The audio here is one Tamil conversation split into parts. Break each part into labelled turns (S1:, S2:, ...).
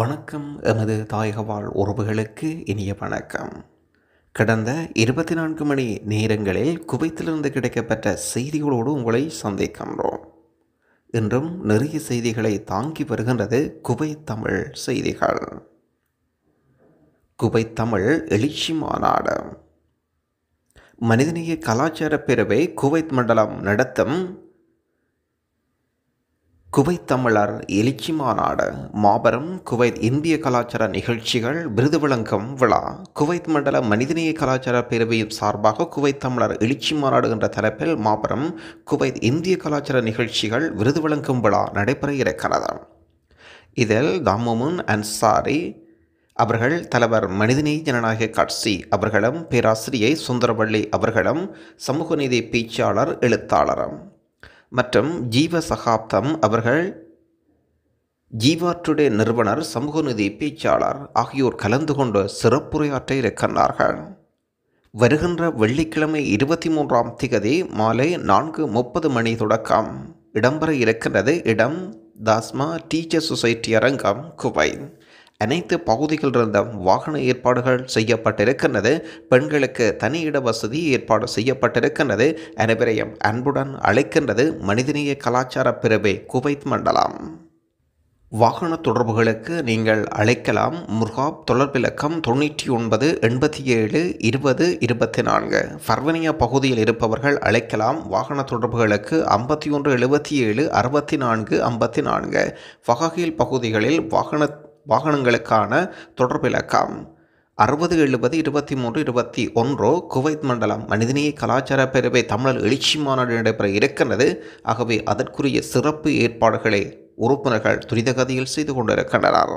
S1: வணக்கம் எமது வாழ் உறவுகளுக்கு இனிய வணக்கம் கடந்த இருபத்தி நான்கு மணி நேரங்களில் குவைத்திலிருந்து கிடைக்கப்பட்ட செய்திகளோடு உங்களை சந்திக்கின்றோம் இன்றும் நிறைய செய்திகளை தாங்கி வருகின்றது குவைத் தமிழ் செய்திகள் குவைத் தமிழ் எழுச்சி மாநாடு மனிதநேய கலாச்சார பிரிவை குவைத் மண்டலம் நடத்தும் குவைத் தமிழர் எழுச்சி மாநாடு மாபெரும் குவைத் இந்திய கலாச்சார நிகழ்ச்சிகள் விருது வழங்கும் விழா குவைத் மண்டல மனிதநேய கலாச்சார பேரவையும் சார்பாக குவைத் தமிழர் எழுச்சி மாநாடு என்ற தலைப்பில் மாபெரும் குவைத் இந்திய கலாச்சார நிகழ்ச்சிகள் விருது வழங்கும் விழா நடைபெற இருக்கிறது இதில் தாமுமுன் அன்சாரி அவர்கள் தலைவர் மனிதநேய ஜனநாயக கட்சி அவர்களும் பேராசிரியை சுந்தரவள்ளி அவர்களும் சமூக நீதி பேச்சாளர் எழுத்தாளரும் மற்றும் ஜீவ சகாப்தம் அவர்கள் ஜீவாற்றுடைய நிறுவனர் நிதி பேச்சாளர் ஆகியோர் கலந்து கொண்டு சிறப்புரையாற்ற இருக்கின்றார்கள் வருகின்ற வெள்ளிக்கிழமை இருபத்தி மூன்றாம் திகதி மாலை நான்கு முப்பது மணி தொடக்கம் இடம்பெற இருக்கின்றது இடம் தாஸ்மா டீச்சர் சொசைட்டி அரங்கம் குவைத் அனைத்து பகுதிகளிலிருந்தும் வாகன ஏற்பாடுகள் செய்யப்பட்டிருக்கின்றது பெண்களுக்கு தனியிட வசதி ஏற்பாடு செய்யப்பட்டிருக்கின்றது அனைவரையும் அன்புடன் அழைக்கின்றது மனிதநேய கலாச்சார பிரிவை குவைத் மண்டலம் வாகன தொடர்புகளுக்கு நீங்கள் அழைக்கலாம் முர்காப் தொடர்பிலக்கம் தொண்ணூற்றி ஒன்பது எண்பத்தி ஏழு இருபது இருபத்தி நான்கு ஃபர்வனியா பகுதியில் இருப்பவர்கள் அழைக்கலாம் வாகன தொடர்புகளுக்கு ஐம்பத்தி ஒன்று எழுபத்தி ஏழு அறுபத்தி நான்கு ஐம்பத்தி நான்கு ஃபகஹீல் பகுதிகளில் வாகன வாகனங்களுக்கான தொடர்பு இலக்கம் அறுபது எழுபது இருபத்தி மூன்று இருபத்தி ஒன்றோ குவைத் மண்டலம் மனிதநேய கலாச்சார பேரவை தமிழர் எழுச்சி மாநாடு நடைபெற இருக்கின்றது ஆகவே அதற்குரிய சிறப்பு ஏற்பாடுகளை உறுப்பினர்கள் துரிதகதியில் செய்து கொண்டிருக்கின்றனர்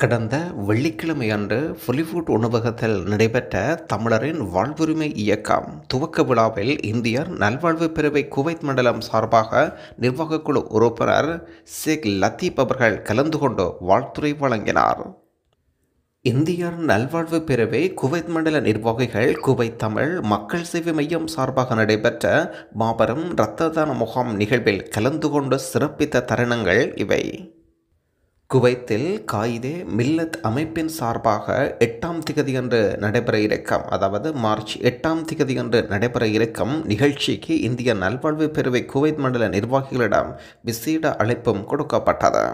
S1: கடந்த வெள்ளிக்கிழமை அன்று பொலிவுட் உணவகத்தில் நடைபெற்ற தமிழரின் வாழ்வுரிமை இயக்கம் துவக்க விழாவில் இந்தியர் நல்வாழ்வு பிரிவை குவைத் மண்டலம் சார்பாக நிர்வாகக்குழு உறுப்பினர் ஷேக் லத்தீப் அவர்கள் கலந்து கொண்டு வாழ்த்துறை வழங்கினார் இந்தியர் நல்வாழ்வு பிரிவை குவைத் மண்டல நிர்வாகிகள் குவைத் தமிழ் மக்கள் சேவை மையம் சார்பாக நடைபெற்ற மாபெரும் இரத்த தான முகாம் நிகழ்வில் கலந்து கொண்டு சிறப்பித்த தருணங்கள் இவை குவைத்தில் காயிதே மில்லத் அமைப்பின் சார்பாக எட்டாம் திகதியன்று நடைபெற இறக்கம் அதாவது மார்ச் எட்டாம் திகதியன்று நடைபெற இறக்கம் நிகழ்ச்சிக்கு இந்திய நல்வாழ்வு பிரிவை குவைத் மண்டல நிர்வாகிகளிடம் விசேட அழைப்பும் கொடுக்கப்பட்டது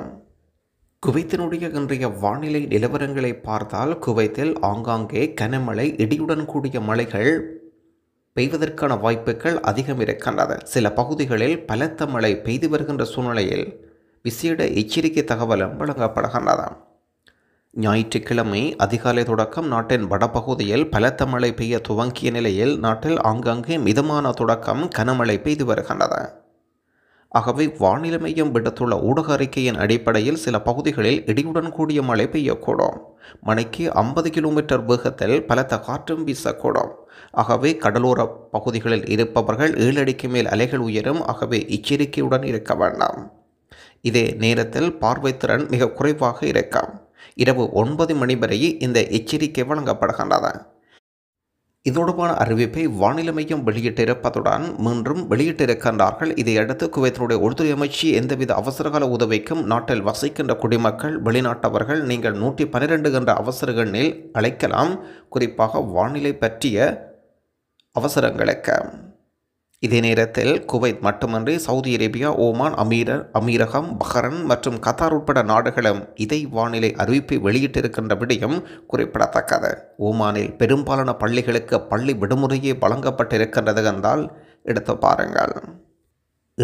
S1: குவைத்தினுடைய இன்றைய வானிலை நிலவரங்களை பார்த்தால் குவைத்தில் ஆங்காங்கே கனமழை இடியுடன் கூடிய மழைகள் பெய்வதற்கான வாய்ப்புகள் அதிகம் இருக்கின்றன சில பகுதிகளில் பலத்த மழை பெய்து வருகின்ற சூழ்நிலையில் விசேட எச்சரிக்கை தகவலும் வழங்கப்படுகின்றது ஞாயிற்றுக்கிழமை அதிகாலை தொடக்கம் நாட்டின் வடபகுதியில் பலத்த மழை பெய்ய துவங்கிய நிலையில் நாட்டில் ஆங்காங்கே மிதமான தொடக்கம் கனமழை பெய்து வருகின்றது ஆகவே வானிலை மையம் விடுத்துள்ள ஊடக அறிக்கையின் அடிப்படையில் சில பகுதிகளில் இடியுடன் கூடிய மழை பெய்யக்கூடும் மணிக்கு ஐம்பது கிலோமீட்டர் வேகத்தில் பலத்த காற்றும் வீசக்கூடும் ஆகவே கடலோர பகுதிகளில் இருப்பவர்கள் ஏழடிக்கு மேல் அலைகள் உயரும் ஆகவே எச்சரிக்கையுடன் இருக்க வேண்டாம் இதே நேரத்தில் பார்வைத்திறன் மிக குறைவாக இருக்கும் இரவு ஒன்பது மணி வரை இந்த எச்சரிக்கை வழங்கப்படுகின்றது இதொடர்பான அறிவிப்பை வானிலை மையம் வெளியிட்டிருப்பதுடன் மீண்டும் வெளியிட்டிருக்கின்றார்கள் இதையடுத்து குவைத்தினுடைய உள்துறை அமைச்சு எந்தவித அவசரகால உதவிக்கும் நாட்டில் வசிக்கின்ற குடிமக்கள் வெளிநாட்டவர்கள் நீங்கள் நூற்றி பன்னிரெண்டு என்ற அவசரங்களில் அழைக்கலாம் குறிப்பாக வானிலை பற்றிய அவசரங்களுக்கு இதே நேரத்தில் குவைத் மட்டுமன்றி சவுதி அரேபியா ஓமான் அமீரர் அமீரகம் பஹரன் மற்றும் கத்தார் உட்பட நாடுகளும் இதை வானிலை அறிவிப்பை வெளியிட்டிருக்கின்ற விடயம் குறிப்பிடத்தக்கது ஓமானில் பெரும்பாலான பள்ளிகளுக்கு பள்ளி விடுமுறையே வழங்கப்பட்டிருக்கின்றது என்றால் எடுத்து பாருங்கள்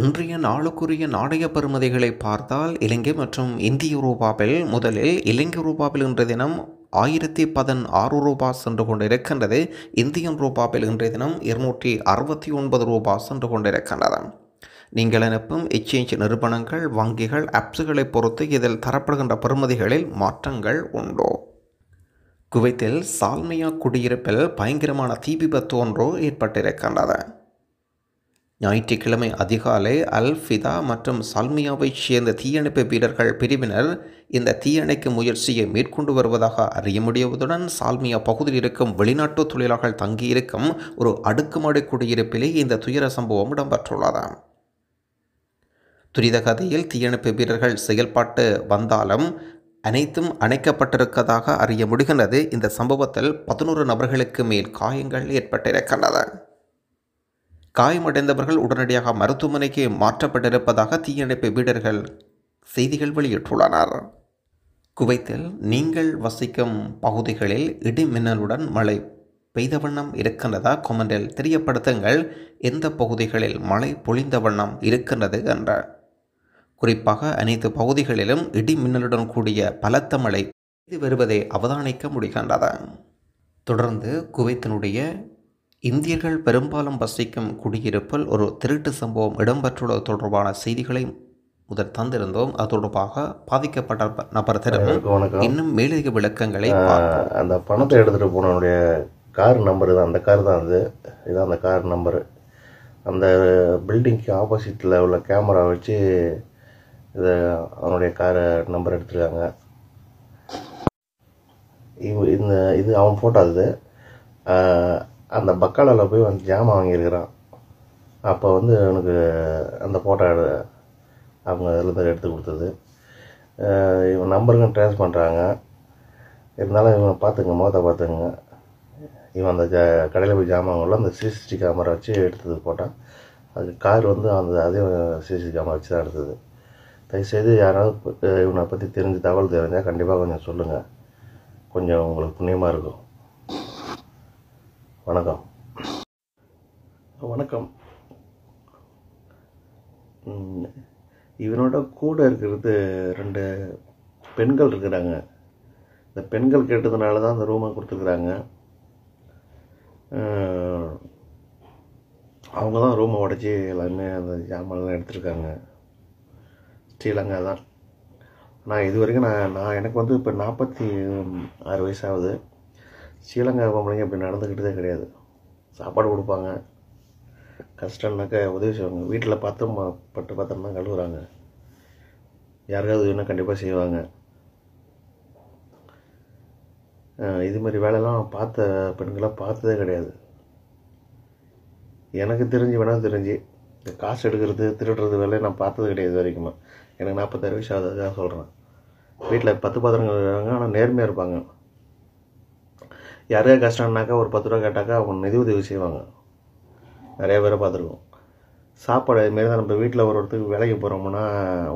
S1: இன்றைய நாளுக்குரிய நாணய பெருமதிகளை பார்த்தால் இலங்கை மற்றும் இந்திய ரூபாவில் முதலில் இலங்கை ரூபாவில் இன்றைய தினம் ஆயிரத்தி பதினாறு ரூபா சென்று கொண்டிருக்கின்றது இந்தியன் ரூபாவில் இன்றைய தினம் இருநூற்றி அறுபத்தி ஒன்பது ரூபா சென்று கொண்டிருக்கின்றது நீங்கள் அனுப்பும் எக்ஸ்சேஞ்ச் நிறுவனங்கள் வங்கிகள் ஆப்ஸுகளை பொறுத்து இதில் தரப்படுகின்ற பெறுமதிகளில் மாற்றங்கள் உண்டோ குவைத்தில் சால்மியா குடியிருப்பில் பயங்கரமான தீ விபத்து ஒன்றோ ஏற்பட்டிருக்கின்றன ஞாயிற்றுக்கிழமை அதிகாலை அல் ஃபிதா மற்றும் சல்மியாவைச் சேர்ந்த தீயணைப்பு வீரர்கள் பிரிவினர் இந்த தீயணைக்கும் முயற்சியை மேற்கொண்டு வருவதாக அறிய முடியவதுடன் சால்மியா பகுதியில் இருக்கும் வெளிநாட்டு தொழிலாளர்கள் தங்கியிருக்கும் ஒரு அடுக்குமாடி குடியிருப்பிலே இந்த துயர சம்பவம் இடம்பெற்றுள்ளது துரித கதையில் தீயணைப்பு வீரர்கள் செயல்பாட்டு வந்தாலும் அனைத்தும் அணைக்கப்பட்டிருக்கதாக அறிய முடிகின்றது இந்த சம்பவத்தில் பதினோரு நபர்களுக்கு மேல் காயங்கள் ஏற்பட்டிருக்கின்றன காயமடைந்தவர்கள் உடனடியாக மருத்துவமனைக்கு மாற்றப்பட்டிருப்பதாக தீயணைப்பு வீரர்கள் செய்திகள் வெளியிட்டுள்ளனர் குவைத்தில் நீங்கள் வசிக்கும் பகுதிகளில் இடிமின்னலுடன் மழை பெய்த வண்ணம் இருக்கின்றதா கொமெண்டில் தெரியப்படுத்துங்கள் எந்த பகுதிகளில் மழை பொழிந்த வண்ணம் இருக்கின்றது என்ற குறிப்பாக அனைத்து பகுதிகளிலும் இடி மின்னலுடன் கூடிய பலத்த மழை பெய்து வருவதை அவதானிக்க முடிகின்றது தொடர்ந்து குவைத்தினுடைய இந்தியர்கள் பெரும்பாலும் வசிக்கும் குடியிருப்பில் ஒரு திருட்டு சம்பவம் இடம்பெற்றுள்ளது தொடர்பான செய்திகளை முதல் தந்திருந்தோம் அது தொடர்பாக பாதிக்கப்பட்ட நபர் திறமும் இன்னும்
S2: மேலதிக விளக்கங்களை அந்த பணத்தை எடுத்துகிட்டு போனவனுடைய கார் நம்பர் தான் அந்த கார் தான் அது இதான் அந்த கார் நம்பரு அந்த பில்டிங்க்கு ஆப்போசிட்டில் உள்ள கேமரா வச்சு இதை அவனுடைய கார் நம்பர் எடுத்துருக்காங்க இவ் இந்த இது அவன் ஃபோட்டோ அது அந்த பக்காலாவில் போய் வந்து ஜாமான் வாங்கியிருக்கிறான் அப்போ வந்து அவனுக்கு அந்த ஃபோட்டோ எடு அவங்க இருந்து எடுத்து கொடுத்தது இவன் நம்பருக்கும் ட்ரேஸ் பண்ணுறாங்க இருந்தாலும் இவனை பார்த்துங்க மோத பார்த்துங்க இவன் அந்த ஜா கடையில் போய் ஜாமான் அந்த சிசிடி கேமரா வச்சு எடுத்தது போட்டான் அது கார் வந்து அந்த அதே சிசிடிவி கேமரா வச்சு தான் எடுத்தது தயவுசெய்து யாராவது இவனை பற்றி தெரிஞ்சு தகவல் தெரிஞ்சால் கண்டிப்பாக கொஞ்சம் சொல்லுங்கள் கொஞ்சம் உங்களுக்கு புண்ணியமாக இருக்கும் வணக்கம் வணக்கம் இவனோட கூட இருக்கிறது ரெண்டு பெண்கள் இருக்கிறாங்க இந்த பெண்கள் கேட்டதுனால தான் அந்த ரூமை கொடுத்துருக்குறாங்க அவங்க தான் ரூமை உடச்சி எல்லாமே அந்த ஜாமான்லாம் எடுத்திருக்காங்க ஸ்ரீலங்கா தான் நான் இது வரைக்கும் நான் நான் எனக்கு வந்து இப்போ நாற்பத்தி ஆறு வயசாகுது ஸ்ரீலங்கா பொம்பளைங்க இப்படி நடந்துக்கிட்டதே கிடையாது சாப்பாடு கொடுப்பாங்க கஷ்டம்னாக்கா உதவி செய்வாங்க வீட்டில் பத்திரம் பட்டு பத்திரம் தான் கழுவுறாங்க யாருக்காவது வேணால் கண்டிப்பாக செய்வாங்க இதுமாதிரி வேலையெல்லாம் பார்த்த பெண்களாக பார்த்ததே கிடையாது எனக்கு தெரிஞ்சு வேணால் தெரிஞ்சு இந்த காசு எடுக்கிறது திருடுறது வேலையை நான் பார்த்தது கிடையாது வரைக்குமா எனக்கு நாற்பத்தாறு வயசு ஆகுதுக்காக சொல்கிறேன் வீட்டில் பத்து பாத்திரங்கள் ஆனால் நேர்மையாக இருப்பாங்க யாருக்கா கஷ்டம்னாக்கா ஒரு பத்து ரூபா கேட்டாக்கா அவங்க நிதி உதவி செய்வாங்க நிறைய பேரை பார்த்துருக்கோம் சாப்பாடு இதுமாரி தான் நம்ம வீட்டில் ஒரு இடத்துக்கு வேலைக்கு போகிறோம்னா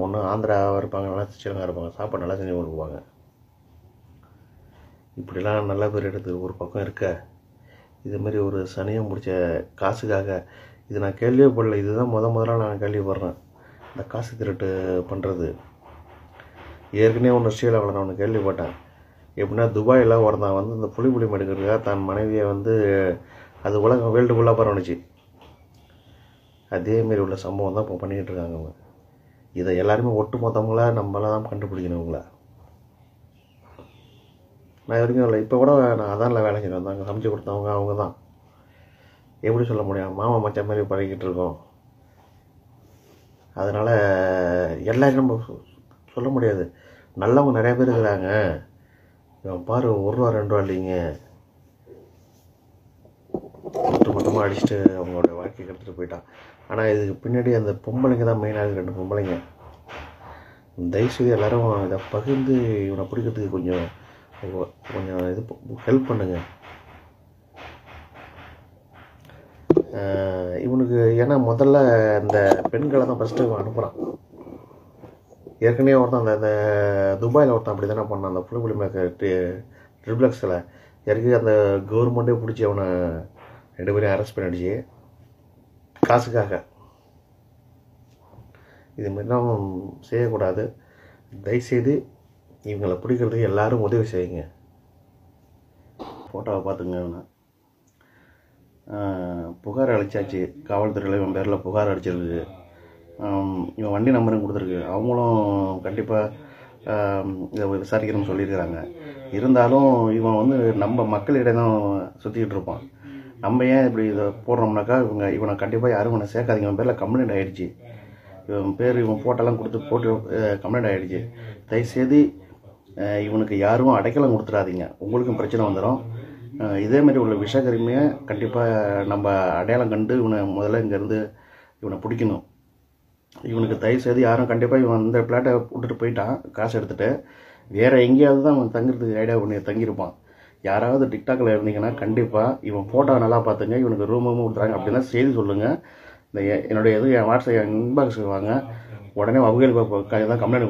S2: ஒன்று ஆந்திராவாக இருப்பாங்க நல்லா ஸ்ரீலங்கா இருப்பாங்க சாப்பாடு நல்லா செஞ்சு கொடுப்பாங்க இப்படிலாம் நல்ல பேர் எடுத்து ஒரு பக்கம் இருக்க இதுமாரி ஒரு சனியை முடித்த காசுக்காக இது நான் கேள்வியே படல இதுதான் முத முதல்ல நான் கேள்விப்படுறேன் இந்த காசு திருட்டு பண்ணுறது ஏற்கனவே ஒன்று ஸ்ரீலாவில் நான் ஒன்று கேள்விப்பட்டேன் எப்படின்னா துபாயில் ஒருத்தன் வந்து இந்த புளி மெடுக்கிறதுக்காக தன் மனைவியை வந்து அது உலகம் வேல்டு ஃபுல்லாக பரவணுச்சு அதேமாரி உள்ள சம்பவம் தான் இப்போ பண்ணிக்கிட்டு இருக்காங்க அவங்க இதை எல்லாருமே ஒட்டு மொத்தவங்களா நம்மளாம் தான் கண்டுபிடிக்கணும் அவங்கள நான் வரைக்கும் இல்லை இப்போ கூட நான் இல்லை வேலை செஞ்சு வந்தாங்க சமைச்சு கொடுத்தவங்க அவங்க தான் எப்படி சொல்ல முடியும் மாமா மச்ச மாதிரி பழகிக்கிட்டு இருக்கோம் அதனால் எல்லோரும் நம்ம சொல்ல முடியாது நல்லவங்க நிறையா பேர் இருக்கிறாங்க இவன் பாரு ஒரு ரூபா ரெண்டு ரூபா இல்லைங்க மொத்த மொத்தமாக அடிச்சுட்டு அவங்களோட வாழ்க்கை கெடுத்துட்டு போயிட்டான் ஆனால் இதுக்கு பின்னாடி அந்த பொம்பளைங்க தான் மெயினாக ரெண்டு பொம்பளைங்க தயவுசெய்து எல்லோரும் இதை பகிர்ந்து இவனை பிடிக்கிறதுக்கு கொஞ்சம் கொஞ்சம் இது ஹெல்ப் பண்ணுங்கள் இவனுக்கு ஏன்னா முதல்ல அந்த பெண்களை தான் ஃபஸ்ட்டு இவன் அனுப்புகிறான் ஏற்கனவே ஒருத்தன் அந்த அந்த துபாயில் ஒருத்தன் அப்படி தானே பண்ணான் அந்த புளிப்புளி மேக்க ட்ரிபிளக்ஸில் இறக்கி அந்த கவர்மெண்ட்டே பிடிச்சி அவனை ரெண்டு பேரையும் அரெஸ்ட் பண்ணிடுச்சு காசுக்காக இது மாதிரிலாம் செய்யக்கூடாது தயவுசெய்து இவங்களை பிடிக்கிறதுக்கு எல்லோரும் உதவி செய்யுங்க ஃபோட்டோவை பார்த்துங்க புகார் அழைச்சாச்சு காவல்துறையில் இவன் பேரில் புகார் அடிச்சிருக்கு இவன் வண்டி நம்பரும் கொடுத்துருக்கு அவங்களும் கண்டிப்பாக இதை விசாரிக்கணும்னு சொல்லியிருக்கிறாங்க இருந்தாலும் இவன் வந்து நம்ம மக்களிடம் தான் சுற்றிக்கிட்டு இருப்பான் நம்ம ஏன் இப்படி இதை போடுறோம்னாக்கா இவங்க இவனை கண்டிப்பாக யாரும் இவனை சேர்க்காதீங்க இவன் பேரில் கம்ப்ளைண்ட் ஆகிடுச்சு இவன் பேர் இவன் ஃபோட்டோலாம் கொடுத்து போட்டு கம்ப்ளைண்ட் ஆகிடுச்சு தயவுசெய்து இவனுக்கு யாரும் அடைக்கலம் கொடுத்துடாதீங்க உங்களுக்கும் பிரச்சனை வந்துடும் இதேமாரி உள்ள விஷகரிமையை கண்டிப்பாக நம்ம அடையாளம் கண்டு இவனை முதல்ல இங்கேருந்து இவனை பிடிக்கணும் இவனுக்கு தயவு செய்து யாரும் கண்டிப்பாக இவன் அந்த பிளாட்டை விட்டுட்டு போயிட்டான் காசு எடுத்துகிட்டு வேறு எங்கேயாவது தான் அவன் தங்குறதுக்கு ஐடியா பண்ணி தங்கியிருப்பான் யாராவது டிக்டாக்கில் இருந்தீங்கன்னா கண்டிப்பாக இவன் ஃபோட்டோ நல்லா பார்த்துங்க இவனுக்கு ரூமும் கொடுத்துறாங்க அப்படின்னா செய்தி சொல்லுங்கள் இந்த என்னுடைய இது என் வாட்ஸ்அப் இன்பாக்ஸ் வாங்க உடனே அவங்களுக்கு தான் கம்ப்ளைண்ட்